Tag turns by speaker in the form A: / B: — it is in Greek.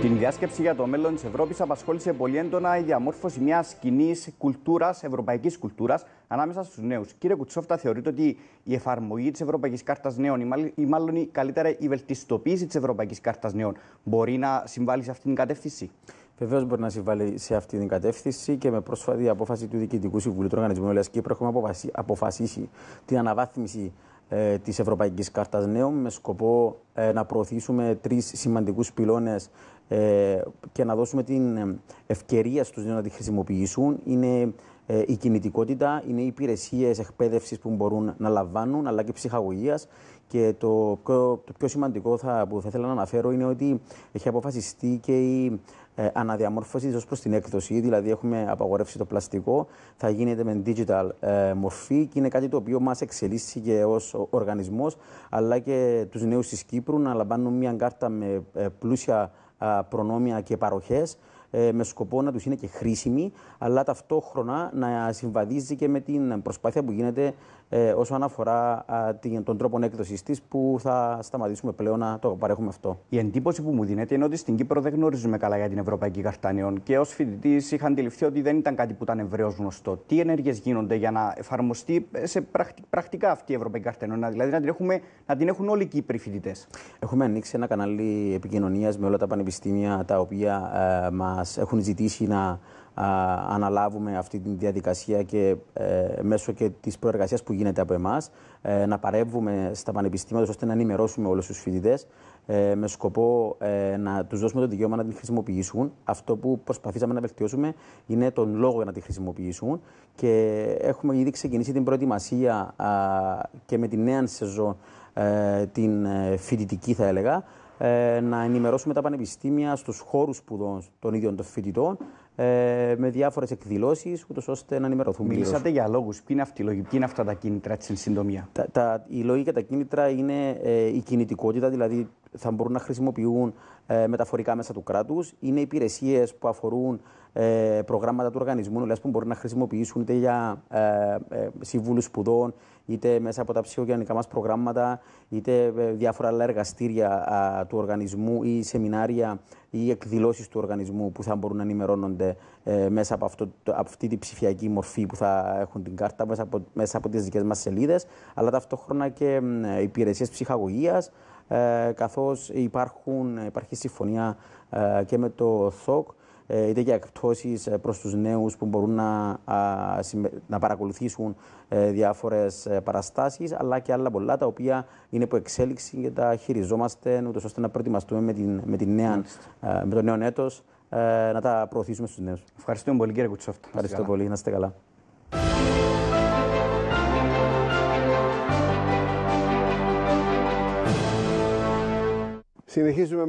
A: Την διάσκεψη για το μέλλον της Ευρώπης απασχόλησε πολύ έντονα η διαμόρφωση μιας κοινής κουλτούρας, ευρωπαϊκής κουλτούρας, ανάμεσα στους νέους. Κύριε Κουτσόφτα, θεωρείτε ότι η εφαρμογή της Ευρωπαϊκής Κάρτας Νέων, ή μάλλον καλύτερα η βελτιστοποίηση η της Ευρωπαϊκής
B: Κάρτας Νέων, μπορεί να συμβάλλει σε αυτή την κατεύθυνση. Βεβαίως μπορεί να συμβάλλει σε αυτή την κατεύθυνση και με πρόσφατη απόφαση του Διοικητικού Συμβουλίου του Οργανισμού Ελλάδα Κύπρου έχουμε αποφασίσει την αναβάθμιση ε, της Ευρωπαϊκής Κάρτας Νέων με σκοπό ε, να προωθήσουμε τρεις σημαντικούς πυλώνες ε, και να δώσουμε την ε, ευκαιρία στους νέους να τη χρησιμοποιήσουν είναι ε, η κινητικότητα, είναι οι υπηρεσίες εκπαίδευσης που μπορούν να λαμβάνουν αλλά και ψυχαγωγίας και το πιο, το πιο σημαντικό θα, που θα ήθελα να αναφέρω είναι ότι έχει αποφασιστεί και η ε, αναδιαμόρφωση ως προς την έκδοση. Δηλαδή, έχουμε απαγορεύσει το πλαστικό, θα γίνεται με digital ε, μορφή και είναι κάτι το οποίο μας εξελίσσει και ως οργανισμός, αλλά και τους νέους της Κύπρου να λαμβάνουν μια κάρτα με ε, πλούσια προνόμια και παροχές ε, με σκοπό να τους είναι και χρήσιμη, αλλά ταυτόχρονα να συμβαδίζει και με την προσπάθεια που γίνεται ε, όσον αφορά τον τρόπο έκδοσης της, που θα σταματήσουμε πλέον να το παρέχουμε αυτό. Η
A: εντύπωση που μου δίνεται είναι ότι στην Κύπρο δεν γνωρίζουμε καλά για την Ευρωπαϊκή Καρτά και ως φοιτητής είχα αντιληφθεί ότι δεν ήταν κάτι που ήταν ευρέως γνωστό. Τι ενέργειες γίνονται για να εφαρμοστεί σε πρακτικά αυτή η Ευρωπαϊκή Καρτά δηλαδή να την, έχουμε, να την έχουν όλοι οι Κύπροι φοιτητές.
B: Έχουμε ανοίξει ένα κανάλι επικοινωνίας με όλα τα πανεπιστήμια τα οποία ε, μας μας έχουν ζητήσει να αναλάβουμε αυτή τη διαδικασία και ε, μέσω και της προεργασίας που γίνεται από εμάς ε, να παρεύουμε στα πανεπιστήμια ώστε να ενημερώσουμε όλους τους φοιτητές ε, με σκοπό να τους δώσουμε το δικαίωμα να την χρησιμοποιήσουν. Αυτό που προσπαθήσαμε να βελτιώσουμε είναι τον λόγο για να τη χρησιμοποιήσουν και έχουμε ήδη ξεκινήσει την προετοιμασία και με τη νέα σεζόν την φοιτητική θα έλεγα ε, να ενημερώσουμε τα πανεπιστήμια στους χώρους σπουδών των ίδιων των φοιτητών ε, με διάφορες εκδηλώσεις, ούτως ώστε να ενημερωθούν. Μιλήσατε για λόγους. Ποιοι είναι αυτοί οι λόγοι, είναι αυτά τα κίνητρα, της συντομία. Τα, τα, οι και τα κίνητρα είναι ε, η κινητικότητα, δηλαδή θα μπορούν να χρησιμοποιούν ε, μεταφορικά μέσα του κράτους. Είναι υπηρεσίες που αφορούν ε, προγράμματα του οργανισμού, δηλαδή που μπορούν να χρησιμοποιήσουν είτε για ε, ε συμβούλους σπουδών, είτε μέσα από τα ψυχογενικά μας προγράμματα, είτε ε, διάφορα άλλα εργαστήρια του οργανισμού ή σεμινάρια ή εκδηλώσεις του οργανισμού που θα μπορούν να ενημερώνονται ε, μέσα από, αυτό, από αυτή τη ψηφιακή μορφή που θα έχουν την κάρτα, μέσα από, μέσα από τις δικές μας σελίδες, αλλά ταυτόχρονα και υπηρεσίες ψυχαγωγίας Καθώ ε, καθώς υπάρχουν, υπάρχει συμφωνία ε, και με το ΘΟΚ είτε για εκπτώσεις ε, προς τους νέους που μπορούν να, να παρακολουθήσουν διάφορες παραστάσεις, αλλά και άλλα πολλά τα οποία είναι από εξέλιξη και τα χειριζόμαστε, ούτως ώστε να προετοιμαστούμε με, με, την με το νέο έτος να τα προωθήσουμε στους νέους. Ευχαριστούμε πολύ κύριε Κουτσόφτ. Ευχαριστώ πολύ, να είστε καλά. Συνεχίζουμε